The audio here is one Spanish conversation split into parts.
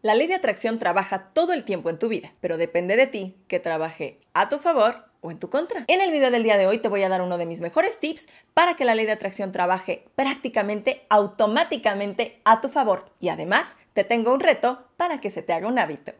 La ley de atracción trabaja todo el tiempo en tu vida, pero depende de ti que trabaje a tu favor o en tu contra. En el video del día de hoy te voy a dar uno de mis mejores tips para que la ley de atracción trabaje prácticamente automáticamente a tu favor y además te tengo un reto para que se te haga un hábito.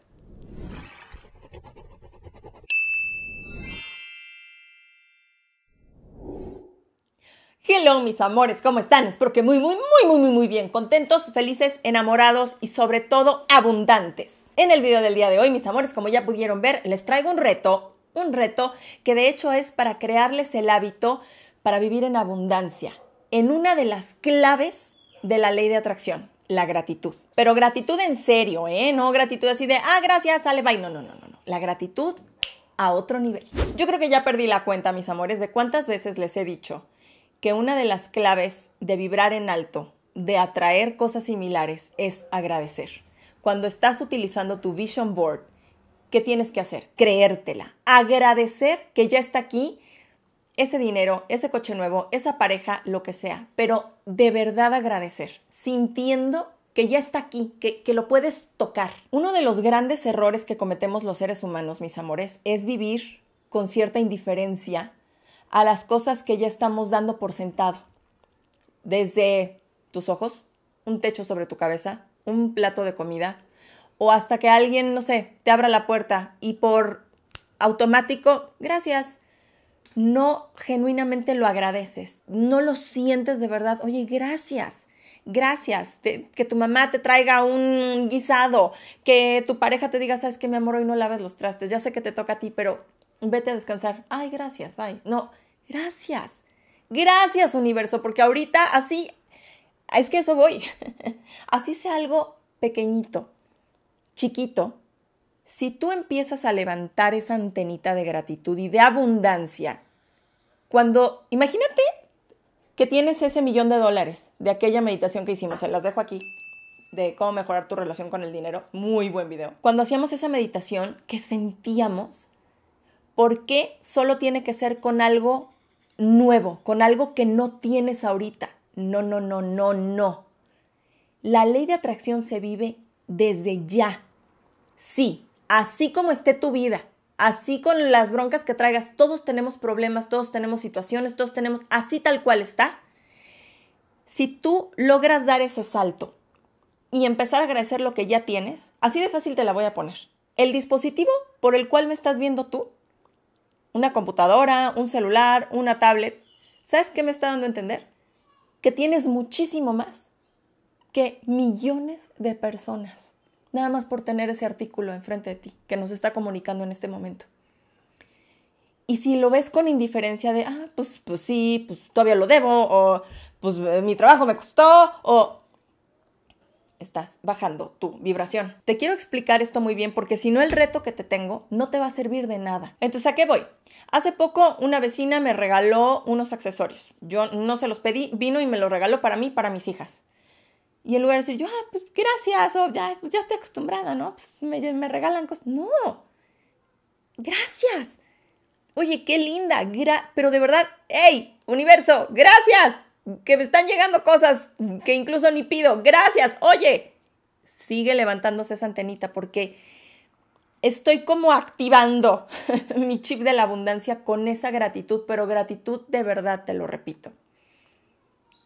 Hello, mis amores, ¿cómo están? Espero que muy, muy, muy, muy, muy, muy bien. Contentos, felices, enamorados y sobre todo abundantes. En el video del día de hoy, mis amores, como ya pudieron ver, les traigo un reto, un reto que de hecho es para crearles el hábito para vivir en abundancia, en una de las claves de la ley de atracción, la gratitud. Pero gratitud en serio, ¿eh? No gratitud así de, ah, gracias, sale, bye. No, no, no, no. no. La gratitud a otro nivel. Yo creo que ya perdí la cuenta, mis amores, de cuántas veces les he dicho que una de las claves de vibrar en alto, de atraer cosas similares, es agradecer. Cuando estás utilizando tu vision board, ¿qué tienes que hacer? Creértela. Agradecer que ya está aquí ese dinero, ese coche nuevo, esa pareja, lo que sea. Pero de verdad agradecer, sintiendo que ya está aquí, que, que, lo puedes tocar. Uno de los grandes errores que cometemos los seres humanos, mis amores, es vivir con cierta indiferencia a las cosas que ya estamos dando por sentado. Desde tus ojos, un techo sobre tu cabeza, un plato de comida, o hasta que alguien, no sé, te abra la puerta y por automático, gracias, no genuinamente lo agradeces, no lo sientes de verdad, oye, gracias. Gracias, que tu mamá te traiga un guisado, que tu pareja te diga, sabes que mi amor, hoy no laves los trastes, ya sé que te toca a ti, pero vete a descansar. Ay, gracias, bye. No, gracias. Gracias, universo, porque ahorita así, es que eso voy. Así sea algo pequeñito, chiquito. Si tú empiezas a levantar esa antenita de gratitud y de abundancia, cuando, imagínate que tienes ese millón de dólares de aquella meditación que hicimos, se las dejo aquí, de cómo mejorar tu relación con el dinero, muy buen video. Cuando hacíamos esa meditación, que sentíamos ¿Por qué solo tiene que ser con algo nuevo, con algo que no tienes ahorita? No, no, no, no, no. La ley de atracción se vive desde ya. Sí, así como esté tu vida, así con las broncas que traigas, todos tenemos problemas, todos tenemos situaciones, todos tenemos así tal cual está. Si tú logras dar ese salto y empezar a agradecer lo que ya tienes, así de fácil te la voy a poner. El dispositivo por el cual me estás viendo tú una computadora, un celular, una tablet. ¿Sabes qué me está dando a entender? Que tienes muchísimo más que millones de personas, nada más por tener ese artículo enfrente de ti que nos está comunicando en este momento. Y si lo ves con indiferencia de, ah, pues, pues sí, pues todavía lo debo, o pues eh, mi trabajo me costó, o estás bajando tu vibración. Te quiero explicar esto muy bien porque si no el reto que te tengo no te va a servir de nada. Entonces, ¿a qué voy? Hace poco una vecina me regaló unos accesorios. Yo no se los pedí, vino y me los regaló para mí, para mis hijas. Y en lugar de decir, yo, ah, pues gracias, ya, ya estoy acostumbrada, ¿no? Pues me, regalan cosas. No, gracias. Oye, qué linda, pero de verdad, hey, universo, gracias que me están llegando cosas que incluso ni pido. Gracias. Oye, sigue levantándose esa antenita porque estoy como activando mi chip de la abundancia con esa gratitud, pero gratitud de verdad, te lo repito.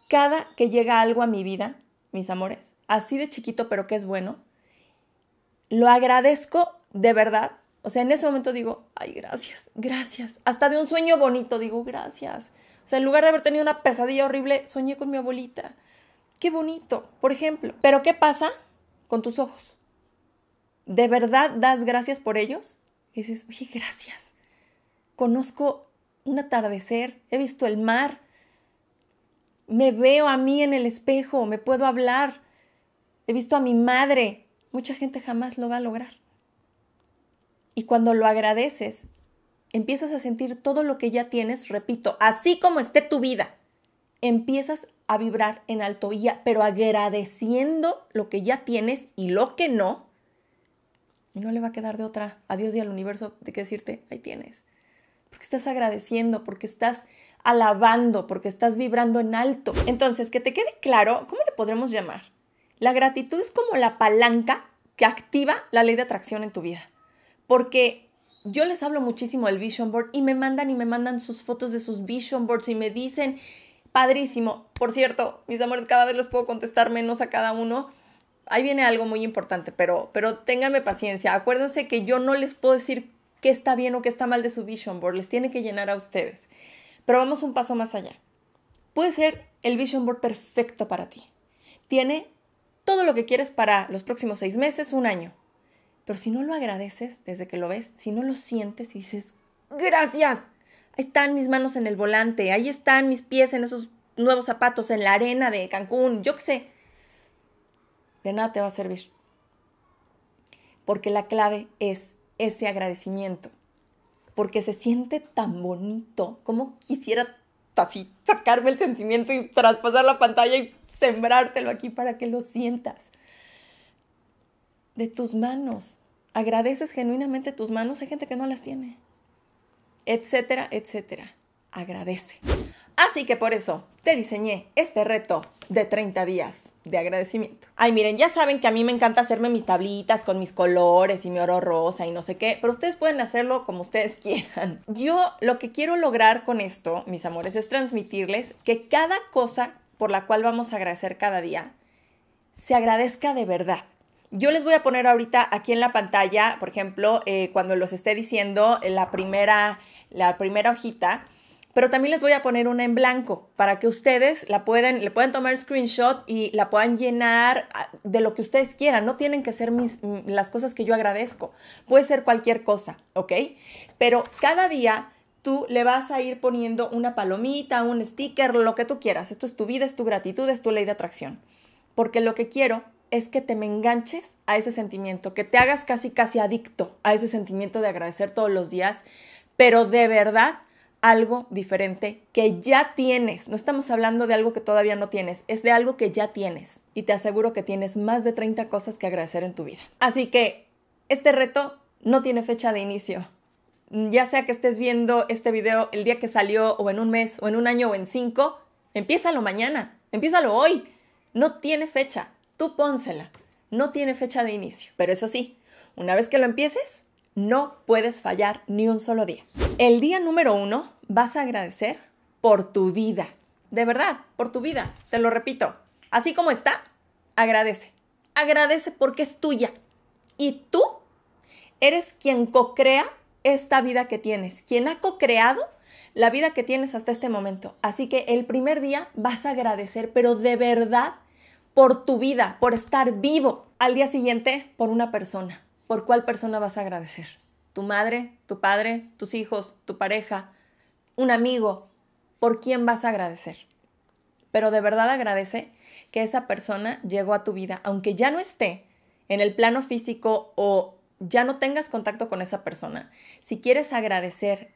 Cada que llega algo a mi vida, mis amores, así de chiquito, pero que es bueno, lo agradezco de verdad. O sea, en ese momento digo, ay, gracias, gracias. Hasta de un sueño bonito digo, gracias en lugar de haber tenido una pesadilla horrible, soñé con mi abuelita. Qué bonito, por ejemplo. Pero ¿qué pasa con tus ojos? ¿De verdad das gracias por ellos? Y dices, oye, gracias. Conozco un atardecer, he visto el mar, me veo a mí en el espejo, me puedo hablar, he visto a mi madre. Mucha gente jamás lo va a lograr. Y cuando lo agradeces empiezas a sentir todo lo que ya tienes, repito, así como esté tu vida, empiezas a vibrar en alto, pero agradeciendo lo que ya tienes y lo que no, y no le va a quedar de otra Adiós Dios y al universo de qué decirte, ahí tienes. Porque estás agradeciendo, porque estás alabando, porque estás vibrando en alto. Entonces, que te quede claro, ¿cómo le podremos llamar? La gratitud es como la palanca que activa la ley de atracción en tu vida. Porque yo les hablo muchísimo del vision board y me mandan y me mandan sus fotos de sus vision boards y me dicen, padrísimo, por cierto, mis amores, cada vez les puedo contestar menos a cada uno. Ahí viene algo muy importante, pero, pero ténganme paciencia. Acuérdense que yo no les puedo decir qué está bien o qué está mal de su vision board, les tiene que llenar a ustedes. Pero vamos un paso más allá. Puede ser el vision board perfecto para ti. Tiene todo lo que quieres para los próximos seis meses, un año, si no lo agradeces desde que lo ves, si no lo sientes y dices, gracias, ahí están mis manos en el volante, ahí están mis pies en esos nuevos zapatos, en la arena de Cancún, yo qué sé, de nada te va a servir. Porque la clave es ese agradecimiento. Porque se siente tan bonito, como quisiera así sacarme el sentimiento y traspasar la pantalla y sembrártelo aquí para que lo sientas. De tus manos, agradeces genuinamente tus manos, hay gente que no las tiene, etcétera, etcétera. Agradece. Así que por eso te diseñé este reto de 30 días de agradecimiento. Ay, miren, ya saben que a mí me encanta hacerme mis tablitas con mis colores y mi oro rosa y no sé qué, pero ustedes pueden hacerlo como ustedes quieran. Yo lo que quiero lograr con esto, mis amores, es transmitirles que cada cosa por la cual vamos a agradecer cada día se agradezca de verdad. Yo les voy a poner ahorita aquí en la pantalla, por ejemplo, eh, cuando los esté diciendo la primera, la primera hojita, pero también les voy a poner una en blanco para que ustedes la puedan, le puedan tomar screenshot y la puedan llenar ah, de lo que ustedes quieran. No tienen que ser mis, las cosas que yo agradezco. Puede ser cualquier cosa, ¿ok? Pero cada día tú le vas a ir poniendo una palomita, un sticker, lo que tú quieras. Esto es tu vida, es tu gratitud, es tu ley de atracción. Porque lo que quiero es que te me enganches a ese sentimiento, que te hagas casi, casi adicto a ese sentimiento de agradecer todos los días, pero de verdad algo diferente que ya tienes. No estamos hablando de algo que todavía no tienes, es de algo que ya tienes. Y te aseguro que tienes más de 30 cosas que agradecer en tu vida. Así que este reto no tiene fecha de inicio. Ya sea que estés viendo este video el día que salió o en un mes o en un año o en cinco, empiézalo mañana, empiézalo hoy. No tiene fecha. Tú pónsela. No tiene fecha de inicio, pero eso sí, una vez que lo empieces, no puedes fallar ni un solo día. El día número uno vas a agradecer por tu vida. De verdad, por tu vida. Te lo repito. Así como está, agradece. Agradece porque es tuya. Y tú eres quien co-crea esta vida que tienes, quien ha co-creado la vida que tienes hasta este momento. Así que el primer día vas a agradecer, pero de verdad por tu vida, por estar vivo. Al día siguiente, por una persona. ¿Por cuál persona vas a agradecer? ¿Tu madre, tu padre, tus hijos, tu pareja, un amigo? ¿Por quién vas a agradecer? Pero de verdad agradece que esa persona llegó a tu vida, aunque ya no esté en el plano físico o ya no tengas contacto con esa persona. Si quieres agradecer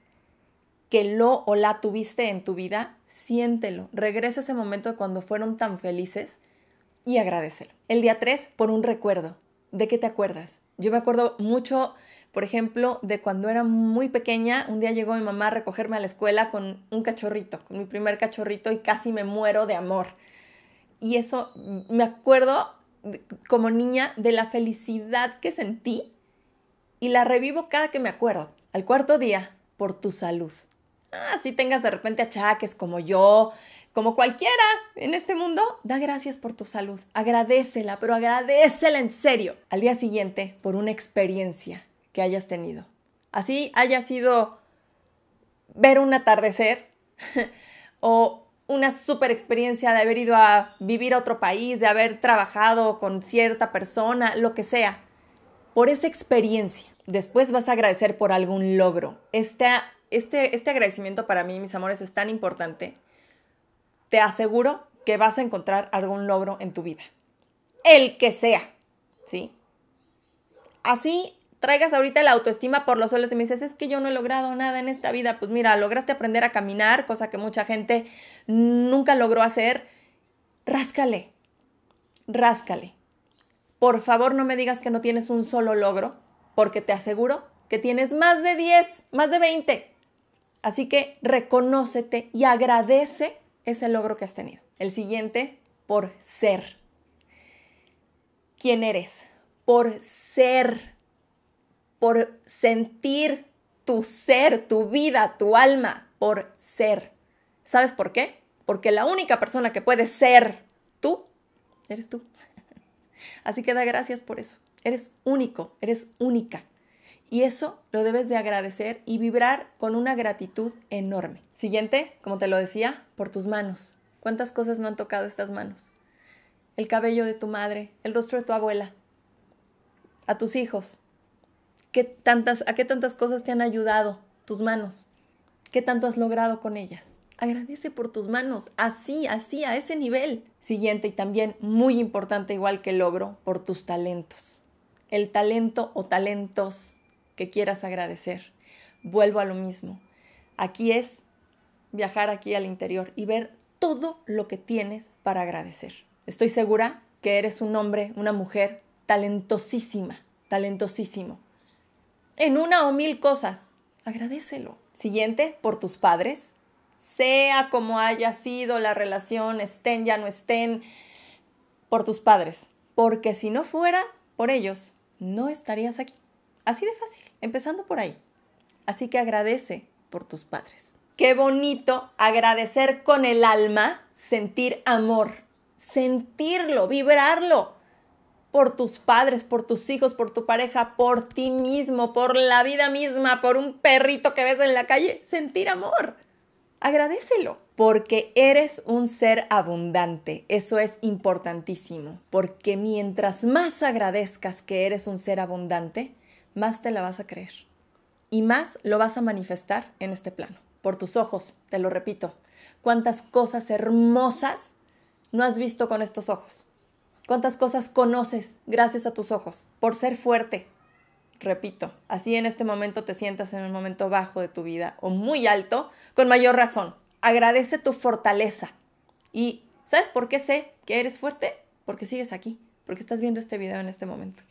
que lo o la tuviste en tu vida, siéntelo. Regresa ese momento cuando fueron tan felices y agradecelo. El día 3, por un recuerdo. ¿De qué te acuerdas? Yo me acuerdo mucho, por ejemplo, de cuando era muy pequeña, un día llegó mi mamá a recogerme a la escuela con un cachorrito, con mi primer cachorrito y casi me muero de amor. Y eso me acuerdo como niña de la felicidad que sentí y la revivo cada que me acuerdo. Al cuarto día, por tu salud. Así ah, tengas de repente achaques como yo, como cualquiera en este mundo, da gracias por tu salud, agradecela, pero agradecela en serio al día siguiente por una experiencia que hayas tenido. Así haya sido ver un atardecer o una super experiencia de haber ido a vivir a otro país, de haber trabajado con cierta persona, lo que sea. Por esa experiencia, después vas a agradecer por algún logro. Este, este, este agradecimiento para mí, mis amores, es tan importante te aseguro que vas a encontrar algún logro en tu vida. El que sea, ¿sí? Así traigas ahorita la autoestima por los suelos y me dices, es que yo no he logrado nada en esta vida. Pues mira, lograste aprender a caminar, cosa que mucha gente nunca logró hacer. Ráscale, ráscale. Por favor, no me digas que no tienes un solo logro, porque te aseguro que tienes más de 10, más de 20. Así que reconócete y agradece es el logro que has tenido. El siguiente, por ser. ¿Quién eres? Por ser, por sentir tu ser, tu vida, tu alma, por ser. ¿Sabes por qué? Porque la única persona que puede ser tú, eres tú. Así que da gracias por eso. Eres único, eres única. Y eso lo debes de agradecer y vibrar con una gratitud enorme. Siguiente, como te lo decía, por tus manos. ¿Cuántas cosas no han tocado estas manos? El cabello de tu madre, el rostro de tu abuela, a tus hijos. ¿Qué tantas, ¿A qué tantas cosas te han ayudado tus manos? ¿Qué tanto has logrado con ellas? Agradece por tus manos, así, así, a ese nivel. Siguiente y también muy importante, igual que el logro, por tus talentos. El talento o talentos que quieras agradecer. Vuelvo a lo mismo. Aquí es viajar aquí al interior y ver todo lo que tienes para agradecer. Estoy segura que eres un hombre, una mujer talentosísima, talentosísimo. En una o mil cosas, agradecelo. Siguiente, por tus padres. Sea como haya sido la relación, estén ya no estén, por tus padres. Porque si no fuera por ellos, no estarías aquí. Así de fácil, empezando por ahí. Así que agradece por tus padres. Qué bonito agradecer con el alma, sentir amor, sentirlo, vibrarlo por tus padres, por tus hijos, por tu pareja, por ti mismo, por la vida misma, por un perrito que ves en la calle. Sentir amor. Agradecelo, porque eres un ser abundante. Eso es importantísimo, porque mientras más agradezcas que eres un ser abundante, más te la vas a creer y más lo vas a manifestar en este plano, por tus ojos, te lo repito. ¿Cuántas cosas hermosas no has visto con estos ojos? ¿Cuántas cosas conoces gracias a tus ojos por ser fuerte? Repito, así en este momento te sientas en un momento bajo de tu vida o muy alto, con mayor razón. Agradece tu fortaleza. ¿Y sabes por qué sé que eres fuerte? Porque sigues aquí, porque estás viendo este video en este momento.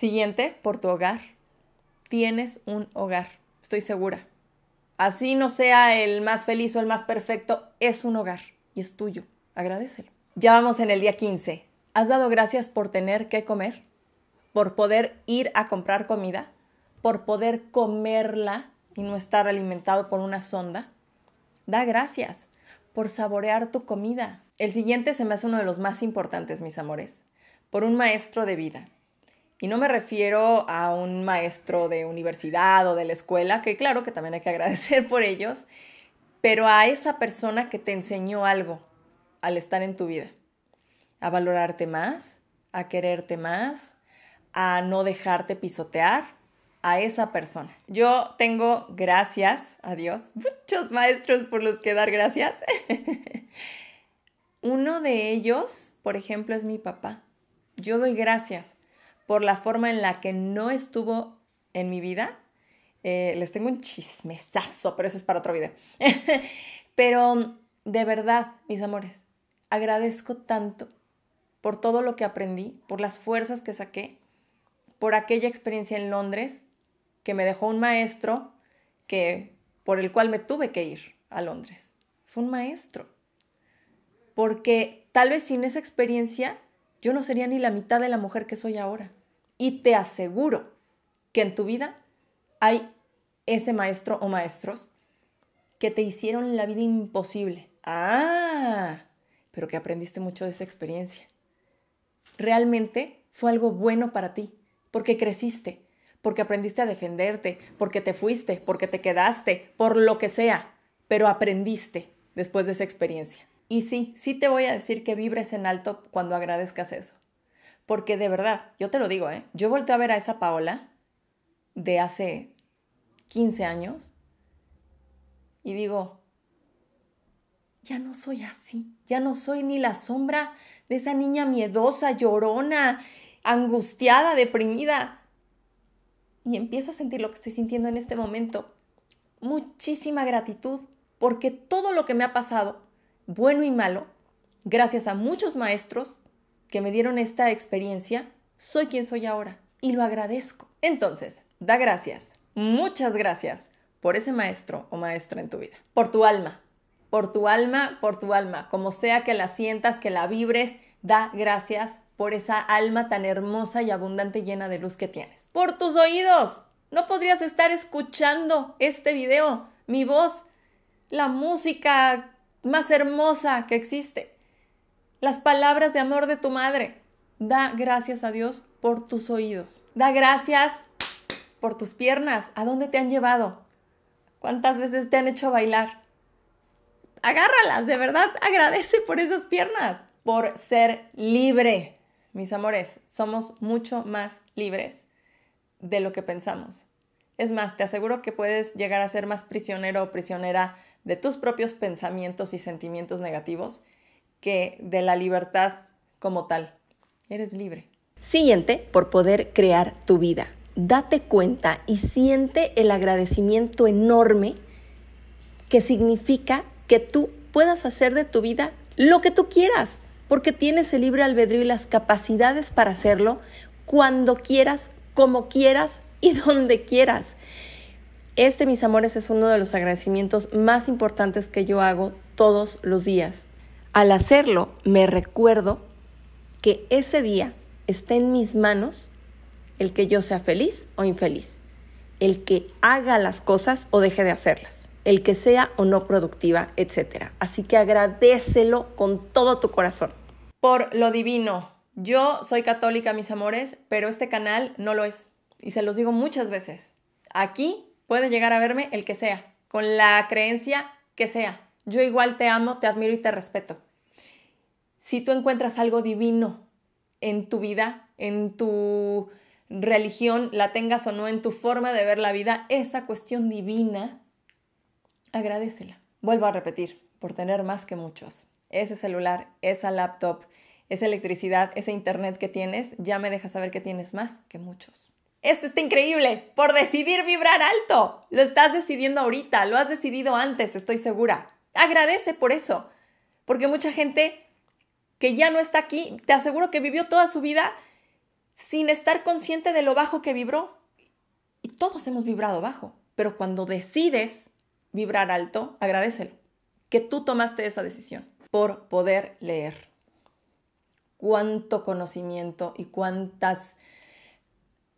Siguiente, por tu hogar. Tienes un hogar, estoy segura. Así no sea el más feliz o el más perfecto, es un hogar y es tuyo. Agradecelo. Ya vamos en el día 15. ¿Has dado gracias por tener que comer? ¿Por poder ir a comprar comida? ¿Por poder comerla y no estar alimentado por una sonda? Da gracias por saborear tu comida. El siguiente se me hace uno de los más importantes, mis amores, por un maestro de vida. Y no me refiero a un maestro de universidad o de la escuela, que claro que también hay que agradecer por ellos, pero a esa persona que te enseñó algo al estar en tu vida. A valorarte más, a quererte más, a no dejarte pisotear a esa persona. Yo tengo gracias a Dios, muchos maestros por los que dar gracias. Uno de ellos, por ejemplo, es mi papá. Yo doy gracias por la forma en la que no estuvo en mi vida. Eh, les tengo un chismesazo, pero eso es para otro video. pero de verdad, mis amores, agradezco tanto por todo lo que aprendí, por las fuerzas que saqué, por aquella experiencia en Londres que me dejó un maestro que por el cual me tuve que ir a Londres. Fue un maestro. Porque tal vez sin esa experiencia yo no sería ni la mitad de la mujer que soy ahora. Y te aseguro que en tu vida hay ese maestro o maestros que te hicieron la vida imposible. Ah, pero que aprendiste mucho de esa experiencia. Realmente fue algo bueno para ti, porque creciste, porque aprendiste a defenderte, porque te fuiste, porque te quedaste, por lo que sea, pero aprendiste después de esa experiencia. Y sí, sí te voy a decir que vibres en alto cuando agradezcas eso. Porque de verdad, yo te lo digo, ¿eh? yo volteé a ver a esa Paola de hace 15 años y digo, ya no soy así, ya no soy ni la sombra de esa niña miedosa, llorona, angustiada, deprimida. Y empiezo a sentir lo que estoy sintiendo en este momento. Muchísima gratitud porque todo lo que me ha pasado, bueno y malo, gracias a muchos maestros, que me dieron esta experiencia, soy quien soy ahora y lo agradezco. Entonces, da gracias, muchas gracias por ese maestro o maestra en tu vida, por tu alma, por tu alma, por tu alma, como sea que la sientas, que la vibres, da gracias por esa alma tan hermosa y abundante llena de luz que tienes. Por tus oídos, no podrías estar escuchando este video, mi voz, la música más hermosa que existe las palabras de amor de tu madre. Da gracias a Dios por tus oídos. Da gracias por tus piernas. ¿A dónde te han llevado? ¿Cuántas veces te han hecho bailar? Agárralas, de verdad, agradece por esas piernas, por ser libre. Mis amores, somos mucho más libres de lo que pensamos. Es más, te aseguro que puedes llegar a ser más prisionero o prisionera de tus propios pensamientos y sentimientos negativos que de la libertad como tal. Eres libre. Siguiente, por poder crear tu vida. Date cuenta y siente el agradecimiento enorme que significa que tú puedas hacer de tu vida lo que tú quieras, porque tienes el libre albedrío y las capacidades para hacerlo cuando quieras, como quieras y donde quieras. Este, mis amores, es uno de los agradecimientos más importantes que yo hago todos los días. Al hacerlo, me recuerdo que ese día está en mis manos el que yo sea feliz o infeliz, el que haga las cosas o deje de hacerlas, el que sea o no productiva, etc. Así que agradecelo con todo tu corazón. Por lo divino, yo soy católica, mis amores, pero este canal no lo es. Y se los digo muchas veces. Aquí puede llegar a verme el que sea, con la creencia que sea. Yo igual te amo, te admiro y te respeto. Si tú encuentras algo divino en tu vida, en tu religión, la tengas o no, en tu forma de ver la vida, esa cuestión divina, agradecela. Vuelvo a repetir, por tener más que muchos. Ese celular, esa laptop, esa electricidad, ese internet que tienes, ya me deja saber que tienes más que muchos. Este está increíble por decidir vibrar alto. Lo estás decidiendo ahorita, lo has decidido antes, estoy segura. Agradece por eso, porque mucha gente que ya no está aquí, te aseguro que vivió toda su vida sin estar consciente de lo bajo que vibró. Y todos hemos vibrado bajo, pero cuando decides vibrar alto, agradecelo, que tú tomaste esa decisión por poder leer. Cuánto conocimiento y cuántas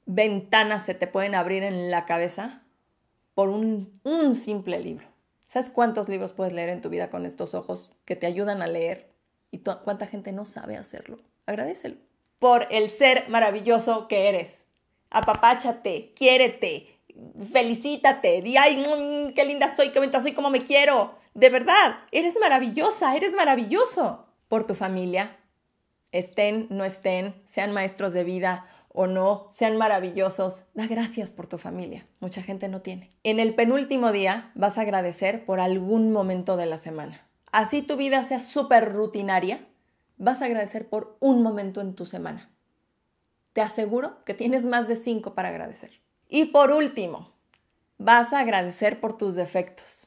ventanas se te pueden abrir en la cabeza por un, un simple libro. ¿Sabes cuántos libros puedes leer en tu vida con estos ojos que te ayudan a leer? ¿Y cuánta gente no sabe hacerlo? Agradecelo. Por el ser maravilloso que eres. Apapáchate, quiérete, felicítate, di, ay, mm, qué linda soy, qué bonita soy, cómo me quiero. De verdad, eres maravillosa, eres maravilloso. Por tu familia, estén, no estén, sean maestros de vida, o no, sean maravillosos, da gracias por tu familia. Mucha gente no tiene. En el penúltimo día vas a agradecer por algún momento de la semana. Así tu vida sea súper rutinaria, vas a agradecer por un momento en tu semana. Te aseguro que tienes más de cinco para agradecer. Y por último, vas a agradecer por tus defectos.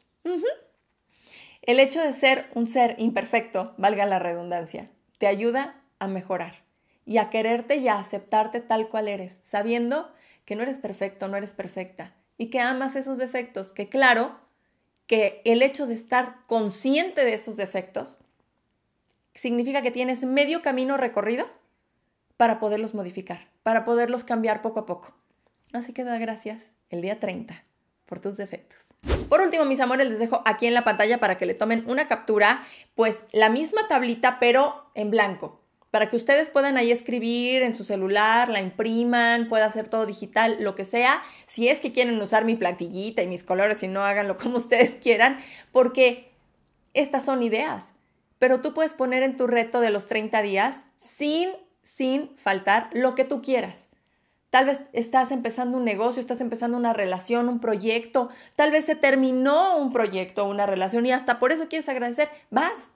El hecho de ser un ser imperfecto, valga la redundancia, te ayuda a mejorar y a quererte y a aceptarte tal cual eres, sabiendo que no eres perfecto, no eres perfecta y que amas esos defectos, que claro, que el hecho de estar consciente de esos defectos significa que tienes medio camino recorrido para poderlos modificar, para poderlos cambiar poco a poco. Así que da gracias el día 30 por tus defectos. Por último, mis amores, les dejo aquí en la pantalla para que le tomen una captura, pues la misma tablita, pero en blanco para que ustedes puedan ahí escribir en su celular, la impriman, pueda hacer todo digital, lo que sea, si es que quieren usar mi plantillita y mis colores y no háganlo como ustedes quieran, porque estas son ideas. Pero tú puedes poner en tu reto de los 30 días sin, sin faltar lo que tú quieras. Tal vez estás empezando un negocio, estás empezando una relación, un proyecto, tal vez se terminó un proyecto, una relación y hasta por eso quieres agradecer. Vas,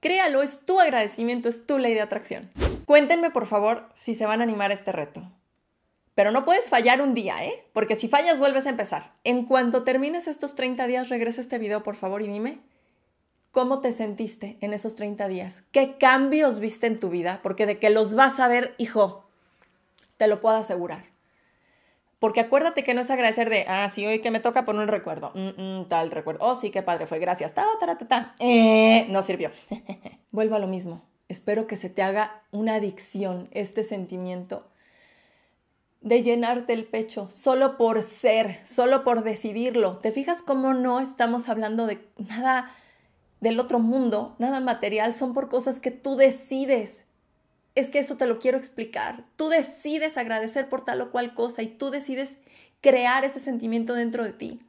Créalo, es tu agradecimiento, es tu ley de atracción. Cuéntenme por favor si se van a animar a este reto. Pero no puedes fallar un día, ¿eh? Porque si fallas vuelves a empezar. En cuanto termines estos 30 días, regresa este video por favor y dime cómo te sentiste en esos 30 días. ¿Qué cambios viste en tu vida? Porque de que los vas a ver, hijo, te lo puedo asegurar. Porque acuérdate que no es agradecer de, ah, sí, hoy que me toca poner un recuerdo, mm, mm, tal recuerdo, oh, sí, qué padre fue, gracias, ta, ta, ta, ta, eh, no sirvió. Vuelvo a lo mismo. Espero que se te haga una adicción este sentimiento de llenarte el pecho, solo por ser, solo por decidirlo. ¿Te fijas cómo no estamos hablando de nada del otro mundo, nada material? Son por cosas que tú decides es que eso te lo quiero explicar. Tú decides agradecer por tal o cual cosa y tú decides crear ese sentimiento dentro de ti.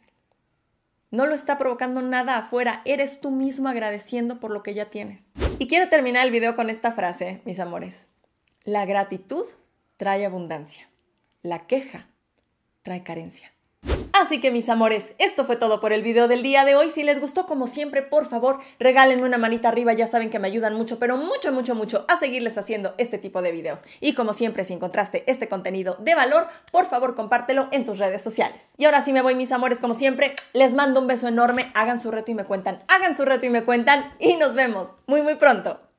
No lo está provocando nada afuera, eres tú mismo agradeciendo por lo que ya tienes. Y quiero terminar el video con esta frase, mis amores. La gratitud trae abundancia, la queja trae carencia. Así que mis amores, esto fue todo por el video del día de hoy. Si les gustó, como siempre, por favor, regálenme una manita arriba. Ya saben que me ayudan mucho, pero mucho, mucho, mucho a seguirles haciendo este tipo de videos. Y como siempre, si encontraste este contenido de valor, por favor, compártelo en tus redes sociales. Y ahora sí me voy, mis amores, como siempre, les mando un beso enorme. Hagan su reto y me cuentan. Hagan su reto y me cuentan. Y nos vemos muy, muy pronto.